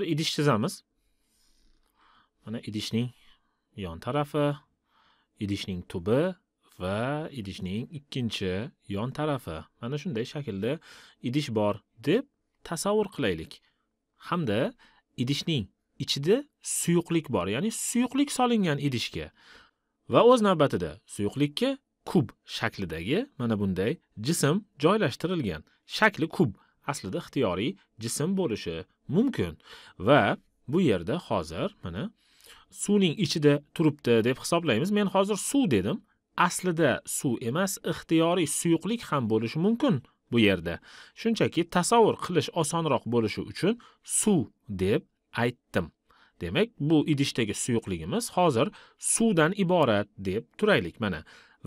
bir idish chizamiz mana idishning yon tarafi idishning tubi va idishning ikkinchi yon tarafi mana shunday shaklda idish bor deb tasavvur qilaylik hamda idishning ichida suyuqlik bor ya'ni suyuqlik solingan idishga va o'z navbatida suyuqlikka kub shaklidagi mana bunday jism joylashtirilgan shakli kub aslida ixtiyoriy jism bo'lishi mumkin va bu yerda hozir mana suvning ichida turibdi deb hisoblaymiz men hozir suv dedim aslida suv emas ixtiyoriy suyuqlik ham bo'lishi mumkin bu yerda shunchaki tasavvur qilish osonroq bo'lishi uchun suv deb aytdim demak bu idishdagi suyuqligimiz hozir suvdan iborat deb turaylik mana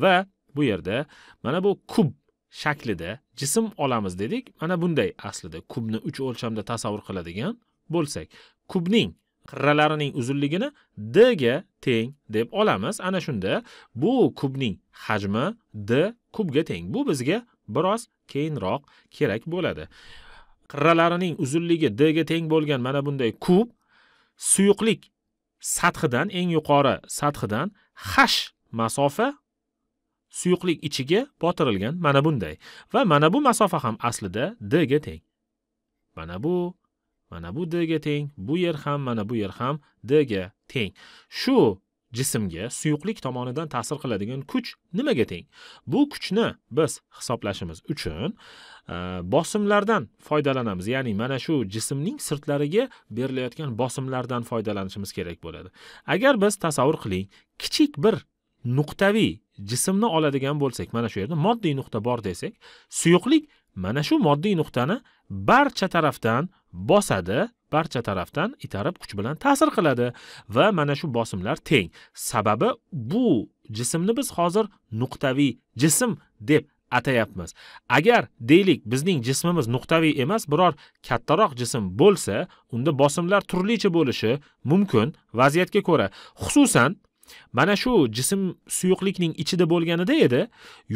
va bu yerda mana bu kub shaklida jism olamiz dedik mana bunday aslida kubni uch o'lchamda tasavvur qiladigan bo'lsak kubning qirralarining uzunligini d ga teng deb olamiz ana shunda bu kubning hajmi d kubga teng bu bizga biroz keyinroq kerak bo'ladi qirralarining uzunligi d ga teng bo'lgan mana bunday kub suyuqlik sathidan eng yuqori sathidan hash masofa suyuqlik ichiga botirilgan mana bunday va mana bu masofa ham aslida d ga teng mana bu mana bu d ga teng bu yer ham mana bu yer ham d ga teng shu jismga suyuqlik tomonidan ta'sir qiladigan kuch nimaga teng bu kuchni biz hisoblashimiz uchun e, bosimlardan foydalanamiz ya'ni mana shu jismning sirtlariga berilayotgan bosimlardan foydalanishimiz kerak bo'ladi agar biz tasavvur qiling kichik bir nuqtaviy jismni oladigan bo'lsak mana shu yerda moddiy nuqta bor desak suyuqlik mana shu moddiy nuqtani barcha tarafdan bosadi barcha tarafdan itarib kuch bilan ta'sir qiladi va mana shu bosimlar teng sababi bu jismni biz hozir nuqtaviy jism deb atayapmiz agar deylik bizning jismimiz nuqtaviy emas biror kattaroq jism bo'lsa unda bosimlar turlicha bo'lishi mumkin vaziyatga ko'ra xususan mana shu jism suyuqlikning ichida bo'lganida edi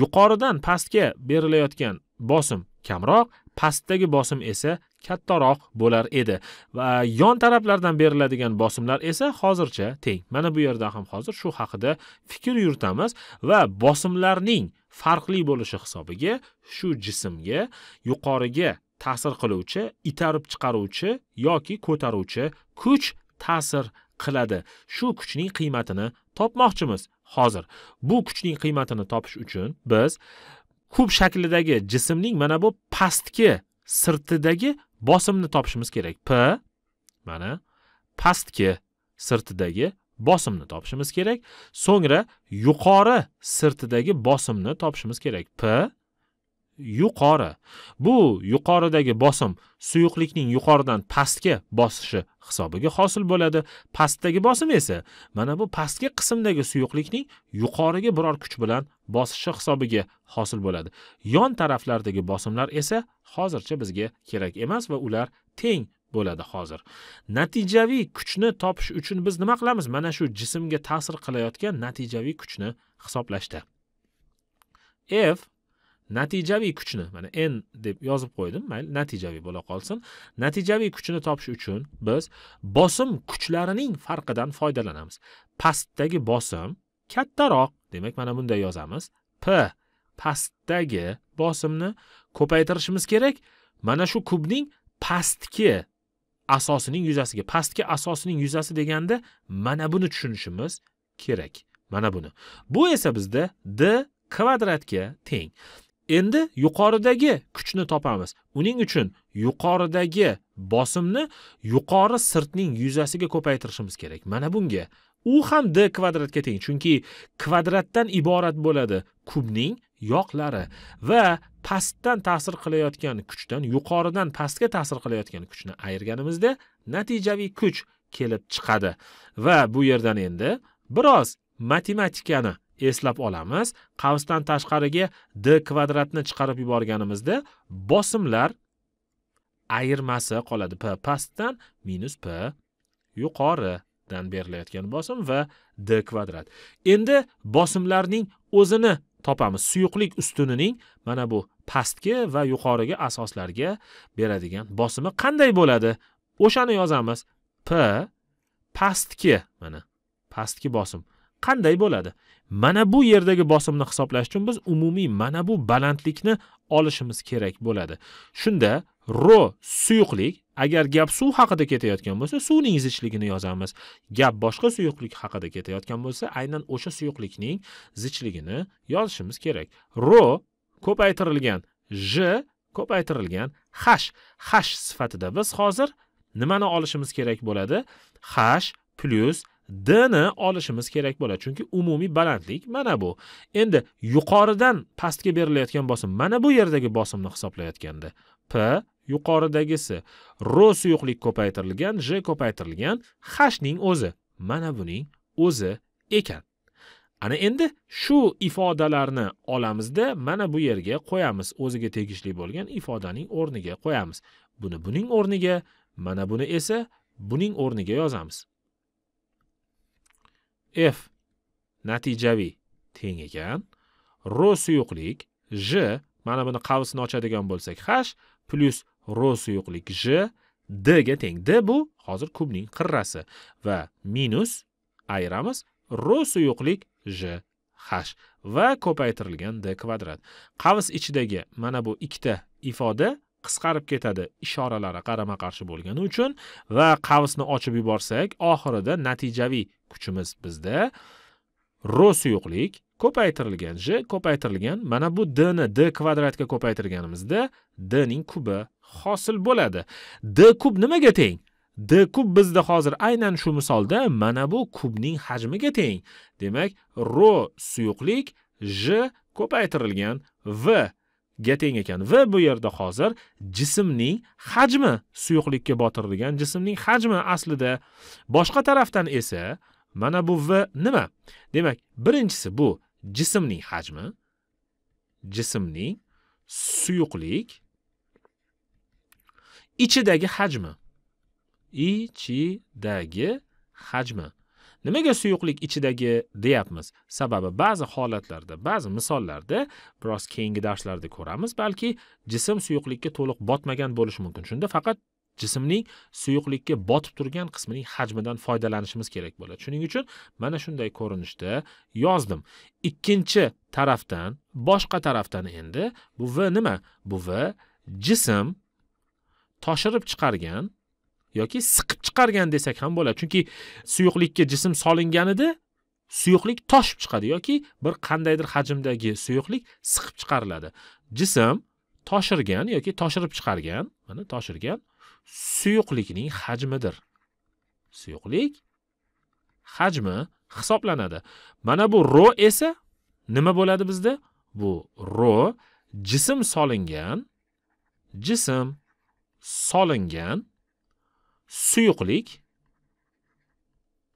yuqoridan pastga berilayotgan bosim kamroq pastdagi bosim esa kattaroq bo'lar edi va yon taraflardan beriladigan bosimlar esa hozircha teng mana bu yerda ham hozir shu haqida fikr yuritamiz va bosimlarning farqli bo'lishi hisobiga shu jismga yuqoriga ta'sir qiluvchi itarib chiqaruvchi yoki ko'taruvchi kuch ta'sir qiladi shu kuchning qiymatini topmoqchimiz hozir bu kuchning qiymatini topish uchun biz kub shaklidagi jismning mana bu pastki sirtidagi bosimni topishimiz kerak p mana pastki sirtidagi bosimni topishimiz kerak so'ngra yuqori sirtidagi bosimni topishimiz kerak p yuqori bu yuqoridagi bosim suyuqlikning yuqoridan pastga bosishi hisobiga hosil bo'ladi pastdagi bosim esa mana bu pastki qismdagi suyuqlikning yuqoriga biror kuch bilan bosishi hisobiga hosil bo'ladi yon taraflardagi bosimlar esa hozircha bizga kerak emas va ular teng bo'ladi hozir natijaviy kuchni topish uchun biz nima qilamiz mana shu jismga ta'sir qilayotgan natijaviy kuchni hisoblashda f natijaviy kuchni mana n deb yozib qo'ydim mayli natijaviy bo'la qolsin natijaviy kuchni topish uchun biz bosim kuchlarining farqidan foydalanamiz pastdagi bosim kattaroq demak mana bunday yozamiz p pastdagi bosimni ko'paytirishimiz kerak mana shu kubning pastki asosining yuzasiga pastki asosining yuzasi deganda mana buni tushunishimiz kerak mana buni bu esa bizda d kvadratga teng endi yuqoridagi kuchni topamiz uning uchun yuqoridagi bosimni yuqori sirtning yuzasiga ko'paytirishimiz kerak mana bunga u ham d kvadratga teng chunki kvadratdan iborat bo'ladi kubning yoqlari va pastdan ta'sir qilayotgan kuchdan yuqoridan pastga ta'sir qilayotgan kuchni ayirganimizda natijaviy kuch kelib chiqadi va bu yerdan endi biroz matematikani eslab olamiz qavsdan tashqariga d kvadratni chiqarib yuborganimizda bosimlar ayirmasi qoladi p pastdan minus p yuqoridan berilayotgan bosim va d kvadrat endi bosimlarning o'zini topamiz suyuqlik ustunining mana bu pastki va yuqoriga asoslarga beradigan bosimi qanday bo'ladi o'shani yozamiz p pastki mana pastki bosim qanday bo'ladi mana bu yerdagi bosimni hisoblash uchun biz umumiy mana bu balandlikni olishimiz kerak bo'ladi shunda ro suyuqlik agar gap suv haqida ketayotgan bo'lsa suvning zichligini yozamiz gap boshqa suyuqlik haqida ketayotgan bo'lsa aynan o'sha suyuqlikning zichligini yozishimiz kerak ro ko'paytirilgan j ko'paytirilgan hash hash sifatida biz hozir nimani olishimiz kerak bo'ladi hash plyus d ni olishimiz kerak bo'ladi chunki umumiy balandlik mana bu endi yuqoridan pastga berilayotgan bosim mana bu yerdagi bosimni hisoblayotganda p yuqoridagisi ro suyuqlik ko'paytirilgan j ko'paytirilgan ning o'zi mana buning o'zi ekan ana endi shu ifodalarni olamizda mana bu yerga qo'yamiz o'ziga tegishli bo'lgan ifodaning o'rniga qo'yamiz buni buning o'rniga mana buni esa buning o'rniga yozamiz f natijaviy teng ekan r suyuqlik j mana buni qavsni ochadigan bo'lsak h plyus r suyuqlik j d ga teng d bu hozir kubning qirrasi va minus ayiramiz r suyuqlik j h va ko'paytirilgan d kvadrat qavs ichidagi mana bu ikkita ifoda qisqarib ketadi ishoralari qarama qarshi bo'lgani uchun va qavsni ochib yuborsak oxirida natijaviy kuchimiz bizda ro suyuqlik ko'paytirilgan j ko'paytirilgan mana bu d ni d kvadratga ko'paytirganimizda d ning kubi hosil bo'ladi d kub nimaga teng d kub bizda hozir aynan shu misolda mana bu kubning hajmiga teng demak ro suyuqlik j ko'paytirilgan v ga teng ekan va bu yerda hozir jismning hajmi suyuqlikka botirilgan jismning hajmi aslida boshqa tarafdan esa mana bu v nima demak birinchisi bu jismning hajmi jismning suyuqlik ichidagi hajmi ichidagi hajmi nimaga suyuqlik ichidagi deyapmiz sababi ba'zi holatlarda ba'zi misollarda biroz keyingi darslarda ko'ramiz balki jism suyuqlikka to'liq botmagan bo'lishi mumkin shunda faqat jismning suyuqlikka botib turgan qismining hajmidan foydalanishimiz kerak bo'ladi shuning uchun mana shunday ko'rinishda yozdim ikkinchi tarafdan boshqa tarafdan endi bu v nima bu v jism toshirib chiqargan yoki siqib chiqargan desak ham bo'ladi chunki suyuqlikka jism solinganida suyuqlik toshib chiqadi yoki bir qandaydir hajmdagi suyuqlik siqib chiqariladi jism toshirgan yoki toshirib chiqargan mana toshirgan suyuqlikning hajmidir suyuqlik hajmi hisoblanadi mana bu ro esa nima bo'ladi bizda bu ro jism solingan jism solingan suyuqlik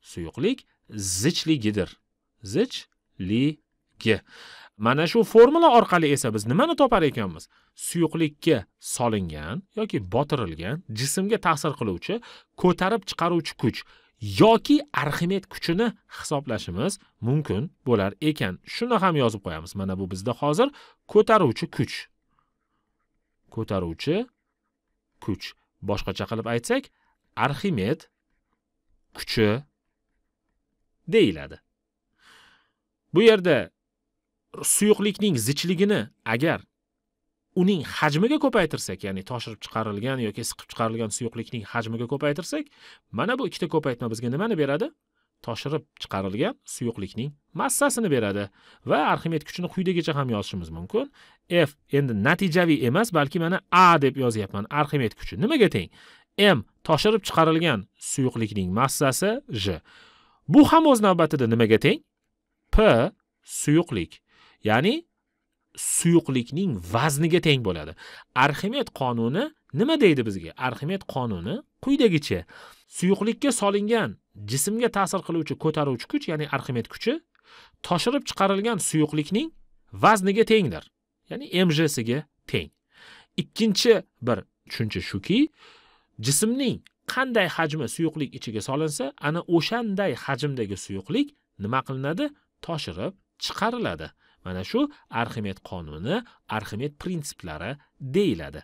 suyuqlik zichligidir zichligi mana shu formula orqali esa biz nimani topar ekanmiz suyuqlikka solingan yoki botirilgan jismga ta'sir qiluvchi ko'tarib chiqaruvchi kuch yoki arximet kuchini hisoblashimiz mumkin bo'lar ekan shuni ham yozib qo'yamiz mana bu bizda hozir ko'taruvchi kuch ko'taruvchi kuch boshqacha qilib aytsak arximed kuchi deyiladi bu yerda suyuqlikning zichligini agar uning hajmiga ko'paytirsak ya'ni toshirib chiqarilgan yoki siqib chiqarilgan suyuqlikning hajmiga ko'paytirsak mana bu ikkita ko'paytma bizga nimani beradi toshirib chiqarilgan suyuqlikning massasini beradi va arximed kuchini quyidagicha ham yozishimiz mumkin f endi natijaviy emas balki mana a deb yozyapman arximed kuchi nimaga teng m toshirib chiqarilgan suyuqlikning massasi j. Bu ham o'z navbatida nimaga teng? p suyuqlik. Ya'ni suyuqlikning vazniga teng bo'ladi. Arximet qonuni nima deydi bizga? Arximet qonuni quyidagicha: suyuqlikka solingan jismga ta'sir qiluvchi ko'taruvchi kuch, ya'ni Arximet kuchi toshirib chiqarilgan suyuqlikning vazniga tengdir. Ya'ni mjsiga teng. Ikkinchi bir tushuncha shuki, jismning qanday hajmi suyuqlik ichiga solinsa ana o'shanday hajmdagi suyuqlik nima qilinadi toshirib chiqariladi mana shu arximet qonuni arximet prinsiplari deyiladi